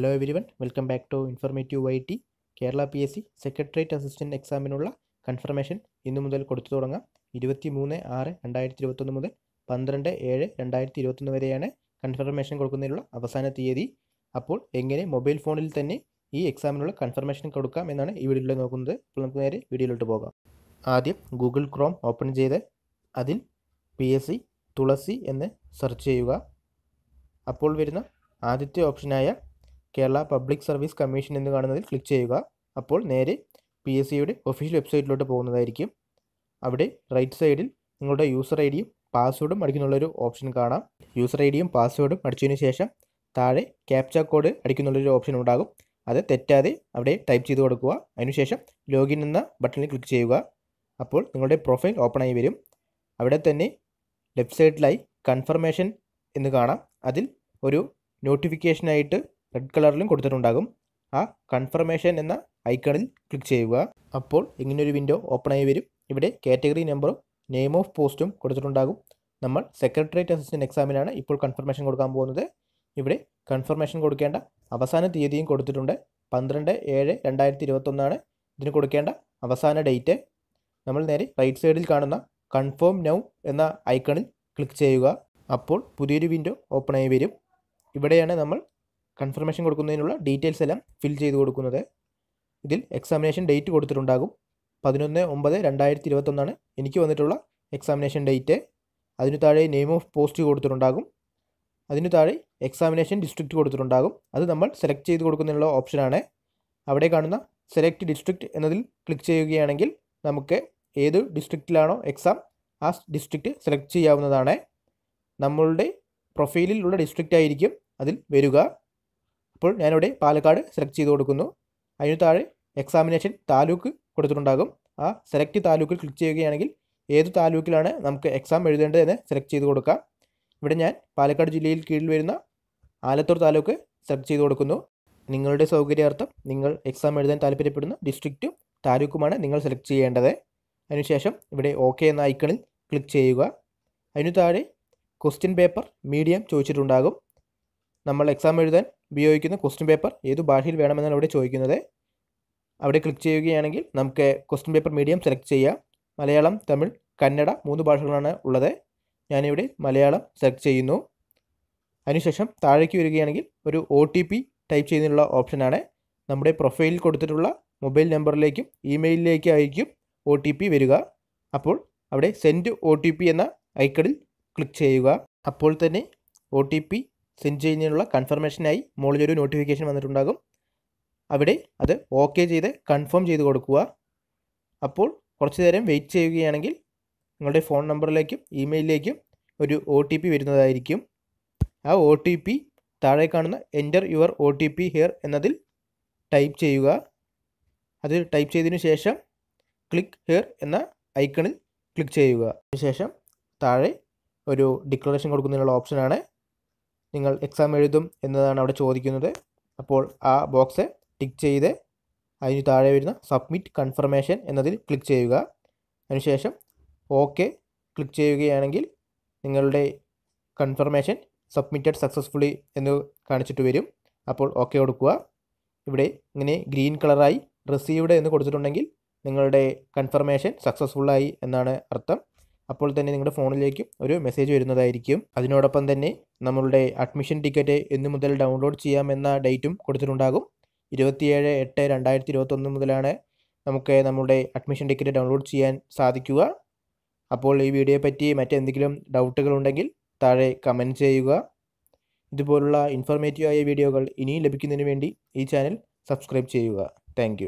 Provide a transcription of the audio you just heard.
hello everyone welcome back to informative Y T Kerala P S C secretariat assistant എക്സാമിനുള്ള confirmation ഇന്നു മുതൽ കൊടുത്തു തുടങ്ങാം ഇരുപത്തി മൂന്ന് ആറ് രണ്ടായിരത്തി ഇരുപത്തൊന്ന് മുതൽ പന്ത്രണ്ട് ഏഴ് രണ്ടായിരത്തി ഇരുപത്തൊന്ന് വരെയാണ് കൺഫർമേഷൻ കൊടുക്കുന്നതിനുള്ള അവസാന തീയതി അപ്പോൾ എങ്ങനെ മൊബൈൽ ഫോണിൽ തന്നെ ഈ എക്സാമിനുള്ള കൺഫർമേഷൻ കൊടുക്കാം എന്നാണ് ഈ വീഡിയോയിൽ നോക്കുന്നത് അപ്പോൾ നമുക്ക് നേരെ വീഡിയോയിലോട്ട് പോകാം ആദ്യം ഗൂഗിൾ ക്രോം ഓപ്പൺ ചെയ്ത് അതിൽ പി എസ് സി തുളസി എന്ന് സെർച്ച് ചെയ്യുക അപ്പോൾ വരുന്ന ആദ്യത്തെ ഓപ്ഷനായ കേരള പബ്ലിക് സർവീസ് കമ്മീഷൻ എന്ന് കാണുന്നതിൽ ക്ലിക്ക് ചെയ്യുക അപ്പോൾ നേരെ പി എസ് സിയുടെ ഒഫീഷ്യൽ വെബ്സൈറ്റിലോട്ട് പോകുന്നതായിരിക്കും അവിടെ റൈറ്റ് സൈഡിൽ നിങ്ങളുടെ യൂസർ ഐ ഡിയും പാസ്വേഡും അടിക്കുന്നുള്ളൊരു ഓപ്ഷൻ കാണാം യൂസർ ഐ ഡിയും പാസ്വേഡും അടിച്ചതിന് ശേഷം താഴെ ക്യാപ്ച കോഡ് അടിക്കുന്നുള്ളൊരു ഓപ്ഷൻ ഉണ്ടാകും അത് തെറ്റാതെ അവിടെ ടൈപ്പ് ചെയ്ത് കൊടുക്കുക അതിനുശേഷം ലോഗിൻ എന്ന ബട്ടണിൽ ക്ലിക്ക് ചെയ്യുക അപ്പോൾ നിങ്ങളുടെ പ്രൊഫൈൽ ഓപ്പൺ ആയി വരും അവിടെ തന്നെ വെബ്സൈറ്റിലായി സൈഡിലായി കൺഫർമേഷൻ എന്ന് കാണാം അതിൽ ഒരു നോട്ടിഫിക്കേഷനായിട്ട് റെഡ് കളറിലും കൊടുത്തിട്ടുണ്ടാകും ആ കൺഫർമേഷൻ എന്ന ഐക്കണിൽ ക്ലിക്ക് ചെയ്യുക അപ്പോൾ ഇങ്ങനൊരു വിൻഡോ ഓപ്പൺ ആയി വരും ഇവിടെ കാറ്റഗറി നമ്പറും നെയിം ഓഫ് പോസ്റ്റും കൊടുത്തിട്ടുണ്ടാകും നമ്മൾ സെക്രട്ടറിയേറ്റ് അസിസ്റ്റൻറ്റ് എക്സാമിനാണ് ഇപ്പോൾ കൺഫർമേഷൻ കൊടുക്കാൻ പോകുന്നത് ഇവിടെ കൺഫർമേഷൻ കൊടുക്കേണ്ട അവസാന തീയതിയും കൊടുത്തിട്ടുണ്ട് പന്ത്രണ്ട് ഏഴ് രണ്ടായിരത്തി ഇരുപത്തൊന്നാണ് ഇതിന് കൊടുക്കേണ്ട അവസാന ഡേറ്റ് നമ്മൾ നേരെ റൈറ്റ് സൈഡിൽ കാണുന്ന കൺഫേം നൗ എന്ന ഐക്കണിൽ ക്ലിക്ക് ചെയ്യുക അപ്പോൾ പുതിയൊരു വിൻഡോ ഓപ്പൺ ആയി വരും ഇവിടെയാണ് നമ്മൾ കൺഫർമേഷൻ കൊടുക്കുന്നതിനുള്ള ഡീറ്റെയിൽസ് എല്ലാം ഫിൽ ചെയ്ത് കൊടുക്കുന്നത് ഇതിൽ എക്സാമിനേഷൻ ഡേറ്റ് കൊടുത്തിട്ടുണ്ടാകും പതിനൊന്ന് ഒമ്പത് രണ്ടായിരത്തി ഇരുപത്തൊന്നാണ് എനിക്ക് വന്നിട്ടുള്ള എക്സാമിനേഷൻ ഡേറ്റ് അതിനു താഴെ നെയിം ഓഫ് പോസ്റ്റ് കൊടുത്തിട്ടുണ്ടാകും അതിനു താഴെ എക്സാമിനേഷൻ ഡിസ്ട്രിക്റ്റ് കൊടുത്തിട്ടുണ്ടാകും അത് നമ്മൾ സെലക്ട് ചെയ്ത് കൊടുക്കുന്നതിനുള്ള ഓപ്ഷനാണ് അവിടെ കാണുന്ന സെലക്ട് ഡിസ്ട്രിക്ട് എന്നതിൽ ക്ലിക്ക് ചെയ്യുകയാണെങ്കിൽ നമുക്ക് ഏത് ഡിസ്ട്രിക്റ്റിലാണോ എക്സാം ആ ഡിസ്ട്രിക്റ്റ് സെലക്ട് ചെയ്യാവുന്നതാണ് നമ്മളുടെ പ്രൊഫൈലിലുള്ള ഡിസ്ട്രിക്റ്റായിരിക്കും ആയിരിക്കും അതിൽ വരിക അപ്പോൾ ഞാനിവിടെ പാലക്കാട് സെലക്ട് ചെയ്ത് കൊടുക്കുന്നു അതിന് താഴെ എക്സാമിനേഷൻ താലൂക്ക് കൊടുത്തിട്ടുണ്ടാകും ആ സെലക്ട് താലൂക്കിൽ ക്ലിക്ക് ചെയ്യുകയാണെങ്കിൽ ഏത് താലൂക്കിലാണ് നമുക്ക് എക്സാം എഴുതേണ്ടത് എന്ന് സെലക്ട് ചെയ്ത് കൊടുക്കാം ഇവിടെ ഞാൻ പാലക്കാട് ജില്ലയിൽ കീഴിൽ വരുന്ന ആലത്തൂർ താലൂക്ക് സെലക്ട് ചെയ്ത് കൊടുക്കുന്നു നിങ്ങളുടെ സൗകര്യാർത്ഥം നിങ്ങൾ എക്സാം എഴുതാൻ താല്പര്യപ്പെടുന്ന ഡിസ്ട്രിക്റ്റും താലൂക്കുമാണ് നിങ്ങൾ സെലക്ട് ചെയ്യേണ്ടത് അതിനുശേഷം ഇവിടെ ഓക്കെ എന്ന ഐക്കണിൽ ക്ലിക്ക് ചെയ്യുക അതിനു താഴെ ക്വസ്റ്റ്യൻ പേപ്പർ മീഡിയം ചോദിച്ചിട്ടുണ്ടാകും നമ്മൾ എക്സാം എഴുതാൻ ഉപയോഗിക്കുന്ന ക്വസ്റ്റ്യൻ പേപ്പർ ഏത് ഭാഷയിൽ വേണമെന്നാണ് അവിടെ ചോദിക്കുന്നത് അവിടെ ക്ലിക്ക് ചെയ്യുകയാണെങ്കിൽ നമുക്ക് ക്വസ്റ്റ്യൻ പേപ്പർ മീഡിയം സെലക്ട് ചെയ്യാം മലയാളം തമിഴ് കന്നഡ മൂന്ന് ഭാഷകളാണ് ഉള്ളത് ഞാനിവിടെ മലയാളം സെലക്ട് ചെയ്യുന്നു അതിനുശേഷം താഴേക്ക് വരികയാണെങ്കിൽ ഒരു ഒ ടി പി ടൈപ്പ് ചെയ്യുന്നതിനുള്ള ഓപ്ഷനാണ് നമ്മുടെ പ്രൊഫൈലിൽ കൊടുത്തിട്ടുള്ള മൊബൈൽ നമ്പറിലേക്കും ഇമെയിലിലേക്കും ആയിരിക്കും ഒ ടി പി വരിക അപ്പോൾ അവിടെ സെൻഡ് ഒ ടി പി എന്ന ഐക്കണിൽ ക്ലിക്ക് ചെയ്യുക അപ്പോൾ തന്നെ ഒ ടി പി സെൻഡ് ചെയ്യുന്നതിനുള്ള കൺഫർമേഷനായി മുകളിലൊരു നോട്ടിഫിക്കേഷൻ വന്നിട്ടുണ്ടാകും അവിടെ അത് ഓക്കെ ചെയ്ത് കൺഫേം ചെയ്ത് കൊടുക്കുക അപ്പോൾ കുറച്ച് നേരം വെയിറ്റ് ചെയ്യുകയാണെങ്കിൽ നിങ്ങളുടെ ഫോൺ നമ്പറിലേക്കും ഇമെയിലിലേക്കും ഒരു ഒ ടി പി വരുന്നതായിരിക്കും ആ ഒ ടി പി താഴെ കാണുന്ന enter your O T P here എന്നതിൽ ടൈപ്പ് ചെയ്യുക അത് ടൈപ്പ് ചെയ്തതിനു ശേഷം ക്ലിക്ക് ഹിയർ എന്ന ഐക്കണിൽ ക്ലിക്ക് ചെയ്യുക അതിനുശേഷം താഴെ ഒരു ഡിക്ലറേഷൻ കൊടുക്കുന്നതിനുള്ള ഓപ്ഷനാണ് നിങ്ങൾ എക്സാം എഴുതും എന്നതാണ് അവിടെ ചോദിക്കുന്നത് അപ്പോൾ ആ ബോക്സ് ടിക്ക് ചെയ്ത് അതിന് താഴെ വരുന്ന സബ്മിറ്റ് കൺഫർമേഷൻ എന്നതിൽ ക്ലിക്ക് ചെയ്യുക അതിനുശേഷം ഓക്കെ ക്ലിക്ക് ചെയ്യുകയാണെങ്കിൽ നിങ്ങളുടെ കൺഫർമേഷൻ സബ്മിറ്റഡ് സക്സസ്ഫുള്ളി എന്ന് കാണിച്ചിട്ട് വരും അപ്പോൾ ഓക്കെ കൊടുക്കുക ഇവിടെ ഇങ്ങനെ ഗ്രീൻ കളറായി റിസീവ്ഡ് എന്ന് കൊടുത്തിട്ടുണ്ടെങ്കിൽ നിങ്ങളുടെ കൺഫർമേഷൻ സക്സസ്ഫുള്ളായി എന്നാണ് അർത്ഥം അപ്പോൾ തന്നെ നിങ്ങളുടെ ഫോണിലേക്കും ഒരു മെസ്സേജ് വരുന്നതായിരിക്കും അതിനോടൊപ്പം തന്നെ നമ്മളുടെ അഡ്മിഷൻ ടിക്കറ്റ് എന്നു മുതൽ ഡൗൺലോഡ് ചെയ്യാമെന്ന ഡേറ്റും കൊടുത്തിട്ടുണ്ടാകും ഇരുപത്തിയേഴ് എട്ട് രണ്ടായിരത്തി ഇരുപത്തൊന്ന് മുതലാണ് നമുക്ക് നമ്മുടെ അഡ്മിഷൻ ടിക്കറ്റ് ഡൗൺലോഡ് ചെയ്യാൻ സാധിക്കുക അപ്പോൾ ഈ വീഡിയോയെ പറ്റി മറ്റെന്തെങ്കിലും ഉണ്ടെങ്കിൽ താഴെ കമൻറ്റ് ചെയ്യുക ഇതുപോലുള്ള ഇൻഫോർമേറ്റീവായ വീഡിയോകൾ ഇനിയും ലഭിക്കുന്നതിന് വേണ്ടി ഈ ചാനൽ സബ്സ്ക്രൈബ് ചെയ്യുക താങ്ക്